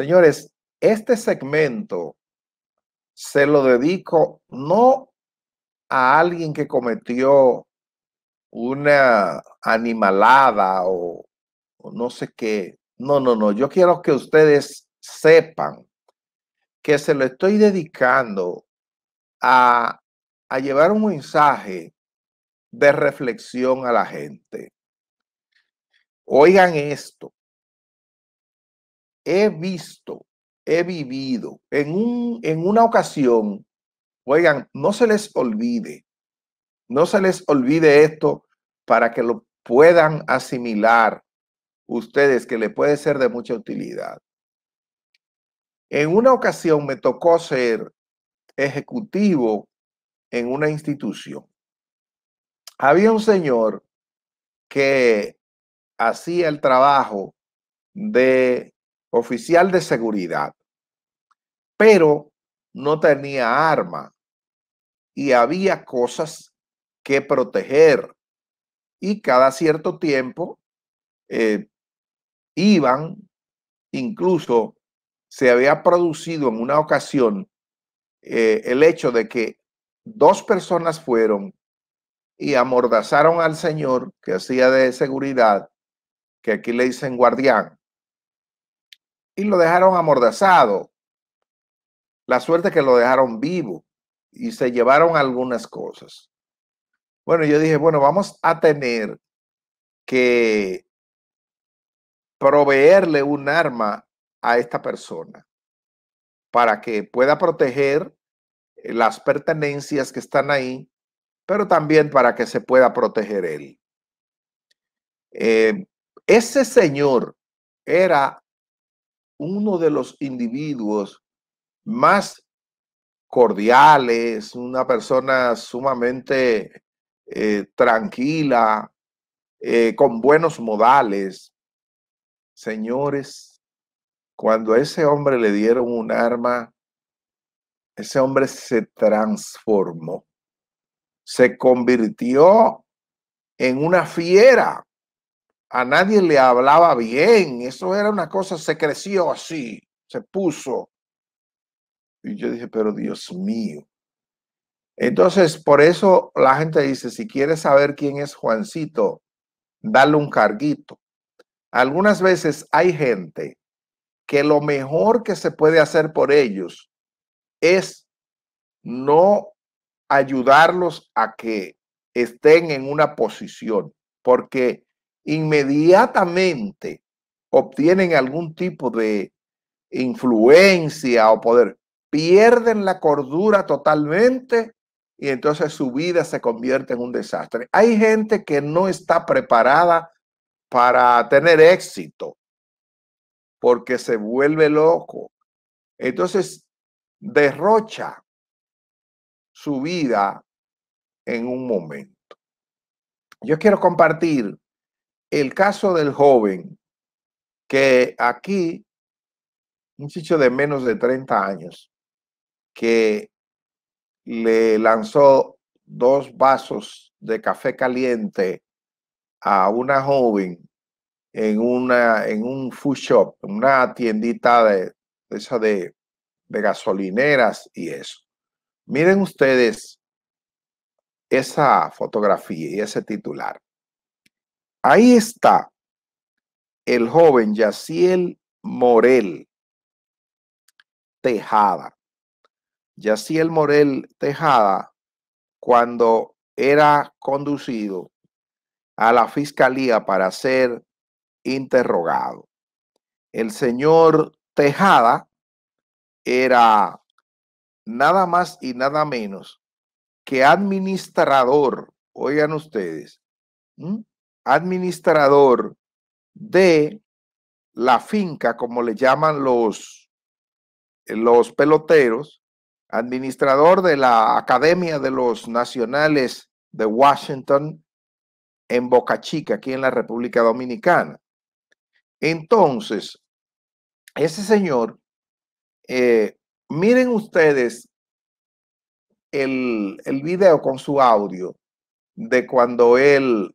Señores, este segmento se lo dedico no a alguien que cometió una animalada o, no sé qué. No, no, no. Yo quiero que ustedes sepan que se lo estoy dedicando a, llevar un mensaje de reflexión a la gente. Oigan esto he visto, he vivido en, un, en una ocasión, oigan, no se les olvide, no se les olvide esto para que lo puedan asimilar ustedes, que le puede ser de mucha utilidad. En una ocasión me tocó ser ejecutivo en una institución. Había un señor que hacía el trabajo de oficial de seguridad, pero no tenía arma y había cosas que proteger. Y cada cierto tiempo eh, iban, incluso se había producido en una ocasión eh, el hecho de que dos personas fueron y amordazaron al señor que hacía de seguridad, que aquí le dicen guardián, y lo dejaron amordazado. La suerte que lo dejaron vivo y se llevaron algunas cosas. Bueno, yo dije, bueno, vamos a tener que proveerle un arma a esta persona para que pueda proteger eh, las pertenencias que están ahí, pero también para que se pueda proteger él. Eh, ese señor era uno de los individuos más cordiales, una persona sumamente eh, tranquila, eh, con buenos modales. Señores, cuando a ese hombre le dieron un arma, ese hombre se transformó, se convirtió en una fiera a nadie le hablaba bien. Eso era una cosa, se creció así, se puso. Y yo dije, pero Dios mío. Entonces, por eso la gente dice, si quieres saber quién es Juancito, dale un carguito. Algunas veces hay gente que lo mejor que se puede hacer por ellos es no ayudarlos a que estén en una posición, porque inmediatamente obtienen algún tipo de influencia o poder, pierden la cordura totalmente y entonces su vida se convierte en un desastre. Hay gente que no está preparada para tener éxito porque se vuelve loco. Entonces derrocha su vida en un momento. Yo quiero compartir el caso del joven, que aquí, un chicho de menos de 30 años, que le lanzó dos vasos de café caliente a una joven en, una, en un food shop, una tiendita de gasolineras y eso. Miren ustedes esa fotografía y ese titular. Ahí está el joven Yaciel Morel Tejada. Yaciel Morel Tejada, cuando era conducido a la fiscalía para ser interrogado. El señor Tejada era nada más y nada menos que administrador, oigan ustedes, administrador de la finca, como le llaman los, los peloteros, administrador de la Academia de los Nacionales de Washington en Boca Chica, aquí en la República Dominicana. Entonces, ese señor, eh, miren ustedes el, el video con su audio de cuando él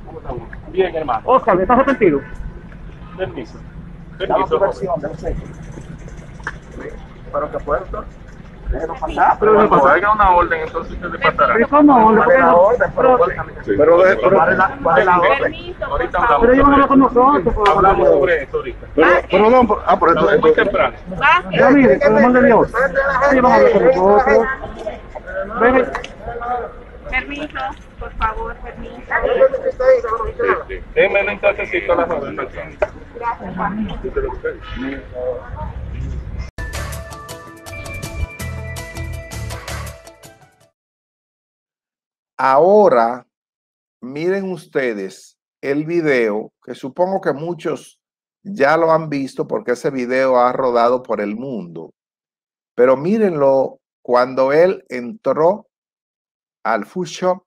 Bien, hermano. Oscar, ¿estás arrepentido? Permiso. Permiso. Pero que Pero, me pero una orden, entonces usted le pasará. Pero no, orden, pero pero de, la, orden. Pero con nosotros. Hablamos sobre esto ahorita. ah, por eso. Muy temprano. Ya mire, por Permiso por favor, permítanme. Déjenme sí. entonces si la las Gracias, Juan. Ahora, miren ustedes el video, que supongo que muchos ya lo han visto porque ese video ha rodado por el mundo. Pero mírenlo cuando él entró al food shop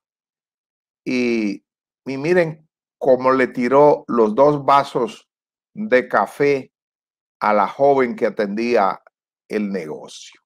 y, miren cómo le tiró los dos vasos de café a la joven que atendía el negocio.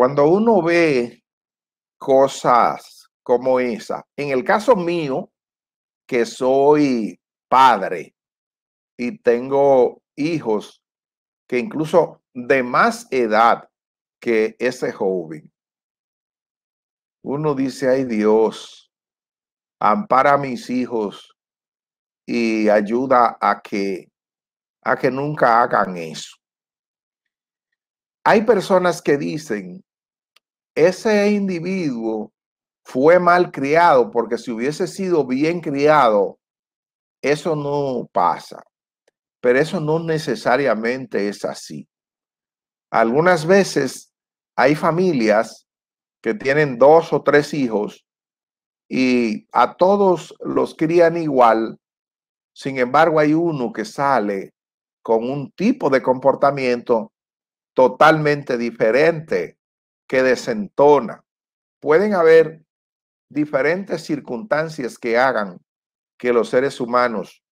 Cuando uno ve cosas como esa, en el caso mío, que soy padre y tengo hijos que incluso de más edad que ese joven, uno dice, ay Dios, ampara a mis hijos y ayuda a que, a que nunca hagan eso. Hay personas que dicen, ese individuo fue mal criado, porque si hubiese sido bien criado, eso no pasa. Pero eso no necesariamente es así. Algunas veces hay familias que tienen dos o tres hijos y a todos los crían igual. Sin embargo, hay uno que sale con un tipo de comportamiento totalmente diferente que desentona. Pueden haber diferentes circunstancias que hagan que los seres humanos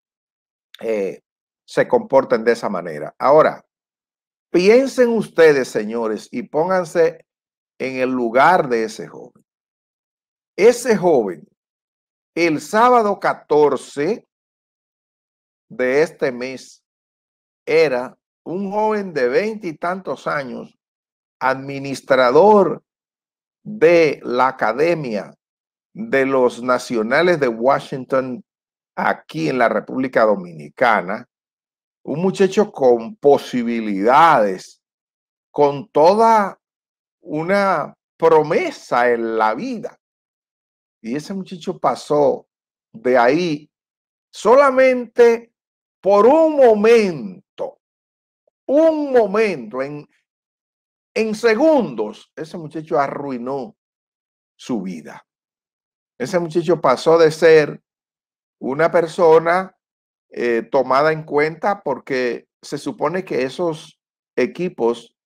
eh, se comporten de esa manera. Ahora, piensen ustedes, señores, y pónganse en el lugar de ese joven. Ese joven, el sábado 14 de este mes, era un joven de veinte y tantos años administrador de la Academia de los Nacionales de Washington aquí en la República Dominicana, un muchacho con posibilidades, con toda una promesa en la vida. Y ese muchacho pasó de ahí solamente por un momento, un momento en, en segundos, ese muchacho arruinó su vida. Ese muchacho pasó de ser una persona eh, tomada en cuenta porque se supone que esos equipos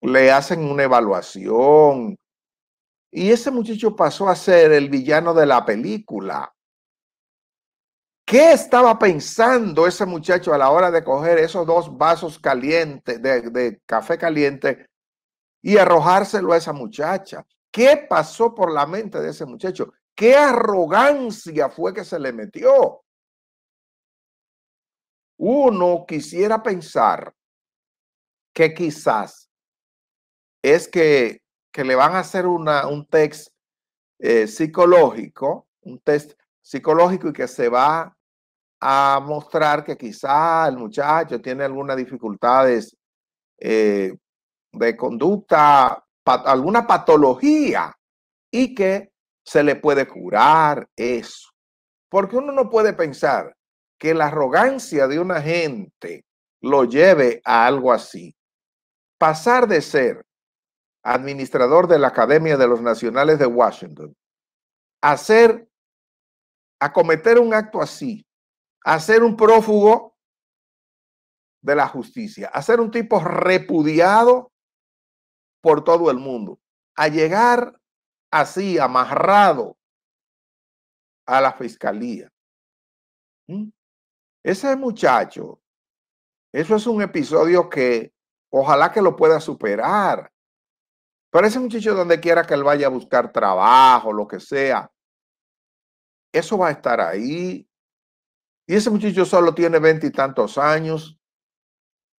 le hacen una evaluación. Y ese muchacho pasó a ser el villano de la película. ¿Qué estaba pensando ese muchacho a la hora de coger esos dos vasos calientes de café caliente y arrojárselo a esa muchacha. ¿Qué pasó por la mente de ese muchacho? ¿Qué arrogancia fue que se le metió? Uno quisiera pensar que quizás es que, que le van a hacer una, un test eh, psicológico, un test psicológico y que se va a mostrar que quizás el muchacho tiene algunas dificultades eh, de conducta, alguna patología y que se le puede curar eso. Porque uno no puede pensar que la arrogancia de una gente lo lleve a algo así. Pasar de ser administrador de la Academia de los Nacionales de Washington a ser, a cometer un acto así, a ser un prófugo de la justicia, a ser un tipo repudiado por todo el mundo. A llegar así, amarrado a la fiscalía. ¿Mm? Ese muchacho, eso es un episodio que ojalá que lo pueda superar. Pero ese muchacho, donde quiera que él vaya a buscar trabajo, lo que sea, eso va a estar ahí. Y ese muchacho solo tiene veintitantos años.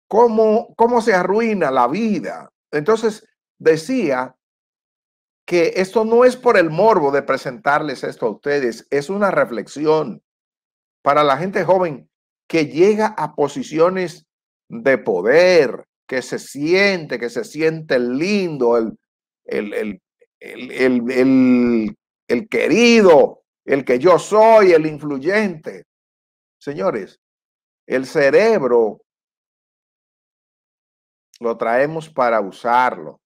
¿Cómo, ¿Cómo se arruina la vida? Entonces, decía que esto no es por el morbo de presentarles esto a ustedes, es una reflexión para la gente joven que llega a posiciones de poder, que se siente, que se siente lindo, el, el, el querido, el que yo soy, el influyente. Señores, el cerebro lo traemos para usarlo.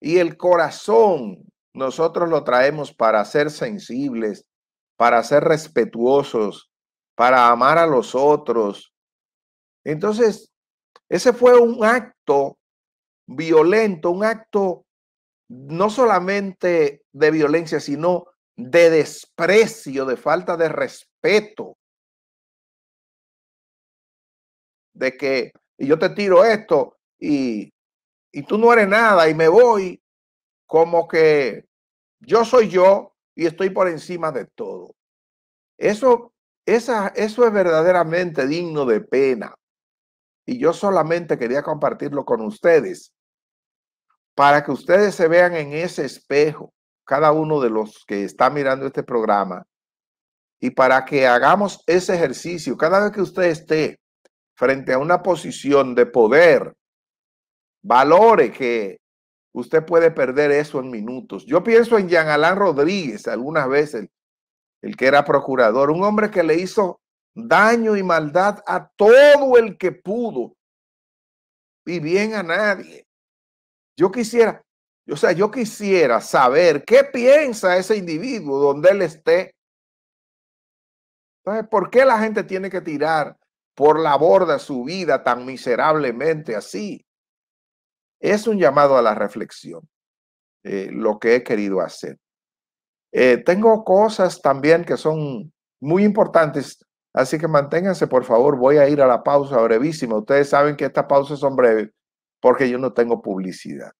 Y el corazón nosotros lo traemos para ser sensibles, para ser respetuosos, para amar a los otros. Entonces, ese fue un acto violento, un acto no solamente de violencia, sino de desprecio, de falta de respeto. De que yo te tiro esto y y tú no eres nada y me voy como que yo soy yo y estoy por encima de todo. Eso, eso es verdaderamente digno de pena. Y yo solamente quería compartirlo con ustedes para que ustedes se vean en ese espejo, cada uno de los que está mirando este programa, y para que hagamos ese ejercicio, cada vez que usted esté frente a una posición de poder valores que usted puede perder eso en minutos. Yo pienso en Jean Alain Rodríguez, algunas veces, el, que era procurador, un hombre que le hizo daño y maldad a todo el que pudo y bien a nadie. Yo quisiera, o sea, yo quisiera saber qué piensa ese individuo donde él esté. Entonces, ¿por qué la gente tiene que tirar por la borda su vida tan miserablemente así? es un llamado a la reflexión, eh, lo que he querido hacer. Eh, tengo cosas también que son muy importantes, así que manténganse, por favor. Voy a ir a la pausa brevísima. Ustedes saben que estas pausas son breves porque yo no tengo publicidad.